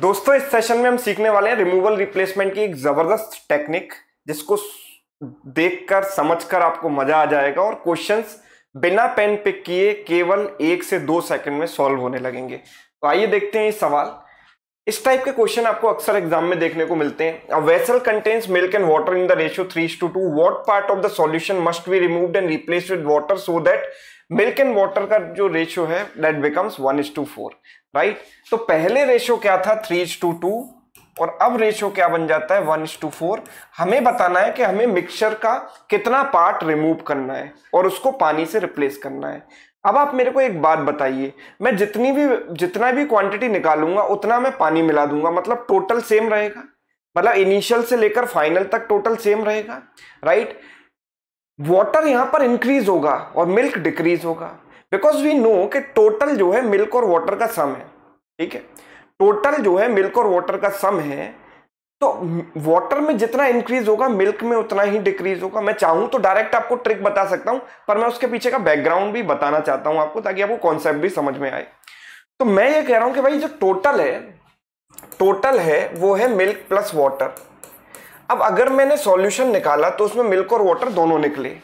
दोस्तों इस सेशन में हम सीखने वाले हैं रिमूवल रिप्लेसमेंट की एक जबरदस्त टेक्निक जिसको देखकर समझकर आपको मजा आ जाएगा और क्वेश्चंस बिना पेन पिक किए केवल एक से दो सेकंड में सॉल्व होने लगेंगे तो आइए देखते हैं ये सवाल इस टाइप के क्वेश्चन आपको अक्सर एग्जाम में देखने को मिलते हैं vessel contains milk and water in the ratio three to two what part of the solution must be remove and replace with water so that milk and water का जो रेशियो है that becomes one is to four right तो पहले ratio क्या था three to to और अब ratio क्या बन जाता है वन टू फोर हमें बताना है कि हमें मिक्सचर का कितना पार्ट रिमूव करना है और उसको पानी से रिप्लेस करना है अब आप मेरे को एक बात बताइए मैं जितनी भी जितना भी क्वांटिटी निकालूंगा उतना मैं पानी मिला दूंगा मतलब टोटल सेम रहेगा मतलब इनिशियल से लेकर फाइनल तक टोटल सेम रहेगा राइट वाटर यहां पर इंक्रीज होगा और मिल्क डिक्रीज होगा बिकॉज वी नो कि टोटल जो है मिल्क और वाटर का सम है ठीक है टोटल जो है मिल्क और वाटर का सम है तो वाटर में जितना इंक्रीज होगा मिल्क में उतना ही डिक्रीज होगा मैं चाहूं तो डायरेक्ट आपको ट्रिक बता सकता हूं पर मैं उसके पीछे का बैकग्राउंड भी बताना चाहता हूं आपको ताकि आपको कॉन्सेप्ट भी समझ में आए तो मैं ये कह रहा हूं कि भाई जो टोटल है टोटल है वो है मिल्क प्लस वाटर अब अगर मैंने सॉल्यूशन निकाला तो उसमें मिल्क और वाटर दोनों निकले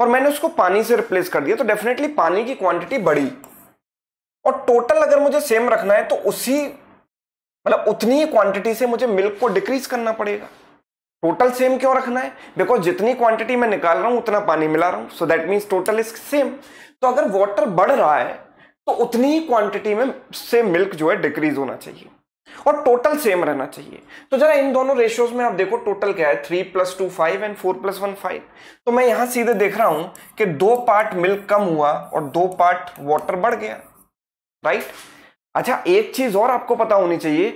और मैंने उसको पानी से रिप्लेस कर दिया तो डेफिनेटली पानी की क्वांटिटी बढ़ी और टोटल अगर मुझे सेम रखना है तो उसी मतलब उतनी ही क्वांटिटी से मुझे मिल्क को डिक्रीज करना पड़ेगा टोटल सेम क्यों रखना है बिकॉज जितनी क्वांटिटी मैं निकाल रहा हूं उतना पानी मिला रहा हूं so that means total is same तो अगर वाटर बढ़ रहा है तो उतनी ही क्वांटिटी में से मिल्क जो है डिक्रीज होना चाहिए और टोटल सेम रहना चाहिए तो जरा इन दोनों रेशियोज में आप देखो टोटल क्या है three plus two five and four plus one five तो मैं यहां सीधे देख रहा हूं कि दो पार्ट मिल्क कम हुआ और दो पार्ट वाटर बढ़ गया राइट अच्छा एक चीज और आपको पता होनी चाहिए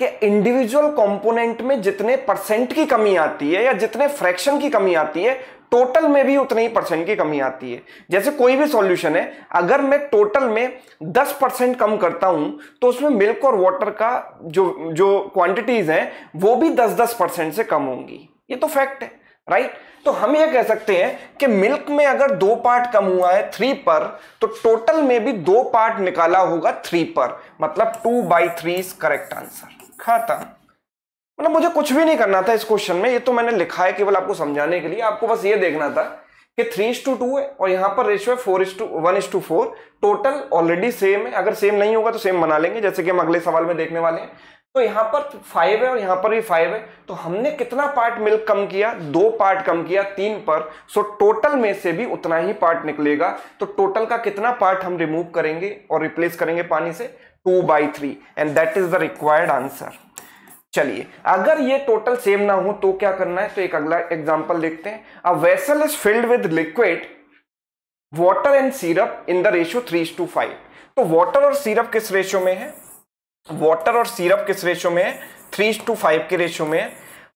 कि इंडिविजुअल कंपोनेंट में जितने परसेंट की कमी आती है या जितने फ्रैक्शन की कमी आती है टोटल में भी उतनी ही परसेंट की कमी आती है जैसे कोई भी सॉल्यूशन है अगर मैं टोटल में 10 परसेंट कम करता हूं तो उसमें मिल्क और वाटर का जो जो क्वांटिटीज हैं वो भी 10-10 परसेंट से कम होंगी ये तो फैक्ट है राइट तो हम ये कह सकते हैं कि मिल्क में अगर दो पार्ट कम हुआ है थ्री पर तो टोटल में भी दो पार्ट निकाला होगा थ्री पर मतलब two by three is correct answer खाता मतलब मुझे कुछ भी नहीं करना था इस क्वेश्चन में ये तो मैंने लिखा है केवल आपको समझाने के लिए आपको बस ये देखना था कि थ्री इस टू टू है और यहाँ पर रेशियो है four is to one is to four total already same है अगर सेम नहीं होगा तो सेम बना लेंगे जैसे कि हम अगले सवाल में देखने वाले हैं तो यहाँ पर फाइव है और यहाँ पर भी फाइव है तो हमने कितना पार्ट मिल्क कम किया दो पार्ट कम किया तीन पर सो टोटल में से भी उतना ही पार्ट निकलेगा तो टोटल का कितना पार्ट हम रिमूव करेंगे और रिप्लेस करेंगे पानी से two by three and that is the required answer चलिए अगर ये टोटल सेम ना हो तो क्या करना है तो एक अगला एग्जाम्पल देखते हैं a vessel is filled with liquid water and syrup in the ratio three to five तो वाटर और सीरप किस रेशियो में है वाटर और सीरप किस रेशियो में है थ्री टू फाइव के रेशियो में है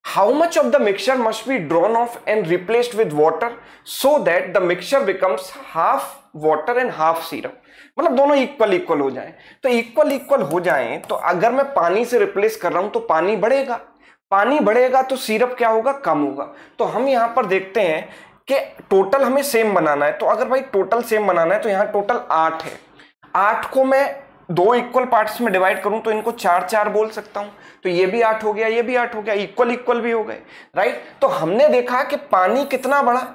how much of the mixture must be drawn off and replaced with water so that the mixture becomes half water and half serum मतलब दोनों इक्वल इक्वल हो जाएं तो इक्वल इक्वल हो जाएं तो अगर मैं पानी से रिप्लेस कर रहा हूं तो पानी बढ़ेगा पानी बढ़ेगा तो सीरप क्या होगा कम होगा तो हम यहां पर देखते हैं कि टोटल हमें सेम बनाना है तो अगर भाई टोटल सेम बनाना है तो यहां टोटल आठ है आठ को मैं दो इक्वल पार्ट्स में डिवाइड करूं तो इनको चार चार बोल सकता हूं तो ये भी आठ हो गया ये भी आठ हो गया इक्वल इक्वल भी हो गए राइट तो हमने देखा कि पानी कितना बड़ा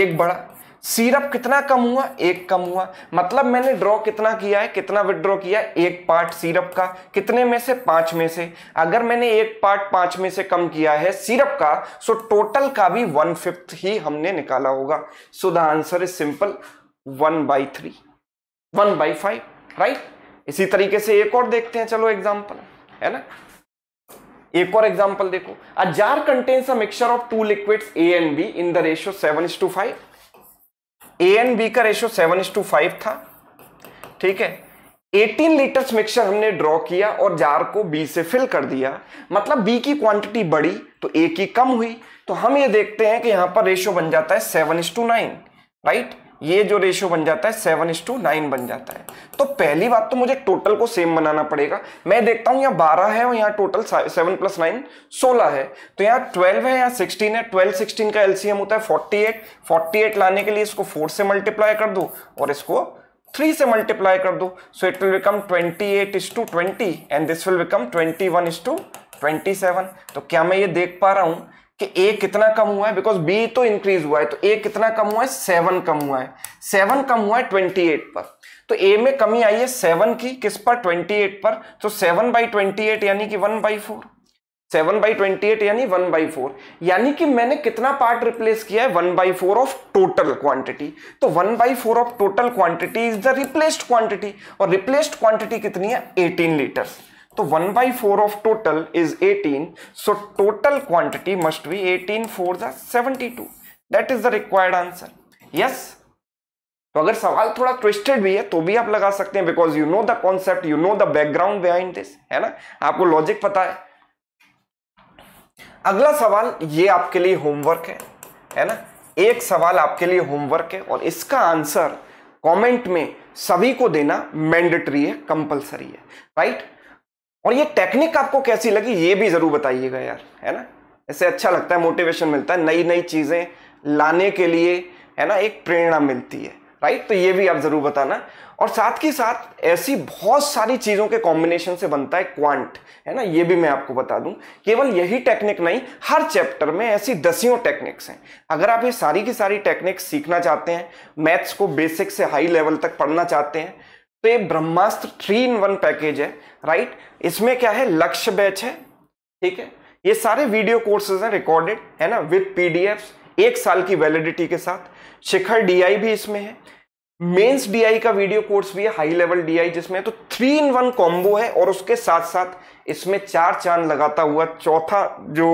एक बड़ा सिरप कितना कम हुआ एक कम हुआ मतलब मैंने ड्रॉ कितना किया है कितना विड्रॉ किया एक पार्ट सिरप का कितने में से पांच में से अगर मैंने एक पार्ट पांच में से कम किया है सिरप का सो टोटल का भी वन फिफ्थ ही हमने निकाला होगा so the answer is simple one by three one by five right इसी तरीके से एक और देखते हैं चलो एग्जाम्पल है ना एक और एग्जाम्पल देखो a jar contains a mixture of two liquids A and B in the ratio seven is to five A and B का ratio seven is to five था ठीक है 18 लीटर्स मिक्सचर हमने ड्रॉ किया और जार को B से fill कर दिया मतलब बी की क्वांटिटी बढ़ी तो ए की कम हुई तो हम ये देखते हैं कि यहां पर रेशियो बन जाता है seven is to nine right ये जो रेशियो बन जाता है सेवन इस टू नाइन बन जाता है तो पहली बात तो मुझे टोटल को सेम बनाना पड़ेगा मैं देखता हूं यहां बारह है और यहां टोटल सेवन प्लस नाइन सोलह है तो यहां ट्वेल्व है यहां सिक्सटीन है ट्वेल्व सिक्सटीन का एलसीएम होता है फोर्टी एट फोर्टी एट लाने के लिए इसको फोर से मल्टीप्लाई कर दो और इसको थ्री से मल्टीप्लाई कर दो so it will become twenty eight is to twenty and this will become twenty one is to twenty seven तो क्या मैं ये देख पा रहा हूं कि ए कितना कम हुआ है बिकॉज बी तो इंक्रीज हुआ है तो ए कितना कम हुआ है सेवन कम हुआ है सेवन कम हुआ है ट्वेंटी एट पर तो ए में कमी आई है सेवन की किस पर ट्वेंटी एट पर तो सेवन बाई ट्वेंटी एट यानी कि one by four seven by twenty eight यानी वन बाई फोर यानी कि मैंने कितना पार्ट रिप्लेस किया है one by four of total quantity तो one by four of total quantity is the replaced quantity और रिप्लेस्ड क्वांटिटी कितनी है एटीन लीटर्स तो 1 by 4 of total is 18. So total quantity must be 18 fours are 72. That is the required answer yes तो अगर सवाल थोड़ा twisted भी है तो भी आप लगा सकते हैं because you know the concept you know the background behind this है ना आपको लॉजिक पता है अगला सवाल ये आपके लिए होमवर्क है है ना एक सवाल आपके लिए होमवर्क है और इसका आंसर कमेंट में सभी को देना मैंडेटरी है कंपलसरी है राइट right? और ये टेक्निक आपको कैसी लगी ये भी ज़रूर बताइएगा यार है ना ऐसे अच्छा लगता है मोटिवेशन मिलता है नई नई चीज़ें लाने के लिए है ना एक प्रेरणा मिलती है राइट तो ये भी आप ज़रूर बताना और साथ ही साथ ऐसी बहुत सारी चीज़ों के कॉम्बिनेशन से बनता है क्वांट है ना ये भी मैं आपको बता दूं केवल यही टेक्निक नहीं हर चैप्टर में ऐसी दसियों टेक्निक्स हैं अगर आप ये सारी की सारी टेक्निक्स सीखना चाहते हैं मैथ्स को बेसिक से हाई लेवल तक पढ़ना चाहते हैं तो ये Brahmastra three in one package है राइट इसमें क्या है लक्ष्य बैच है ठीक है ये सारे वीडियो कोर्सेज हैं रिकॉर्डेड है ना विद पीडीएफ एक साल की वैलिडिटी के साथ शिखर डीआई भी इसमें है मेंस डीआई का वीडियो कोर्स भी है हाई लेवल डीआई जिसमें तो थ्री इन वन कॉम्बो है और उसके साथ साथ इसमें चार चांद लगाता हुआ चौथा जो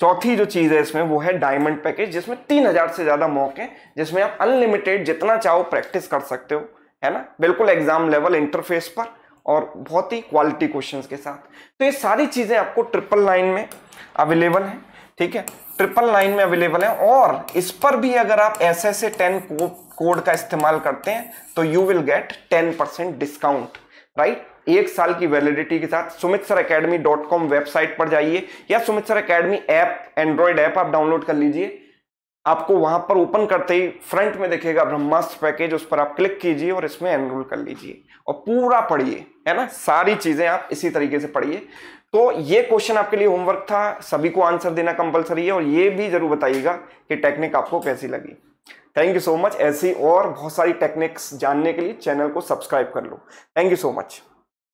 चौथी जो चीज़ है इसमें वो है डायमंड पैकेज जिसमें तीन हज़ार से ज़्यादा मौके हैं जिसमें आप अनलिमिटेड जितना चाहो प्रैक्टिस कर सकते हो है ना बिल्कुल एग्जाम लेवल इंटरफेस पर और बहुत ही क्वालिटी क्वेश्चन के साथ तो ये सारी चीज़ें आपको ट्रिपल लाइन में अवेलेबल हैं ठीक है ट्रिपल लाइन में अवेलेबल है और इस पर भी अगर आप S S A ten code का इस्तेमाल करते हैं तो you will get ten percent discount right एक साल की वैलिडिटी के साथ Sumit sir academy dot com website पर जाइए या Sumit sir academy app android app आप डाउनलोड कर लीजिए आपको वहां पर ओपन करते ही फ्रंट में देखेगा ब्रह्मास्त्र पैकेज उस पर आप क्लिक कीजिए और इसमें एनरोल कर लीजिए और पूरा पढ़िए है ना सारी चीजें आप इसी तरीके से पढ़िए तो ये क्वेश्चन आपके लिए होमवर्क था सभी को आंसर देना कंपलसरी है और ये भी जरूर बताइएगा कि टेक्निक आपको कैसी लगी थैंक यू सो मच ऐसी और बहुत सारी टेक्निक्स जानने के लिए चैनल को सब्सक्राइब कर लो थैंक यू सो मच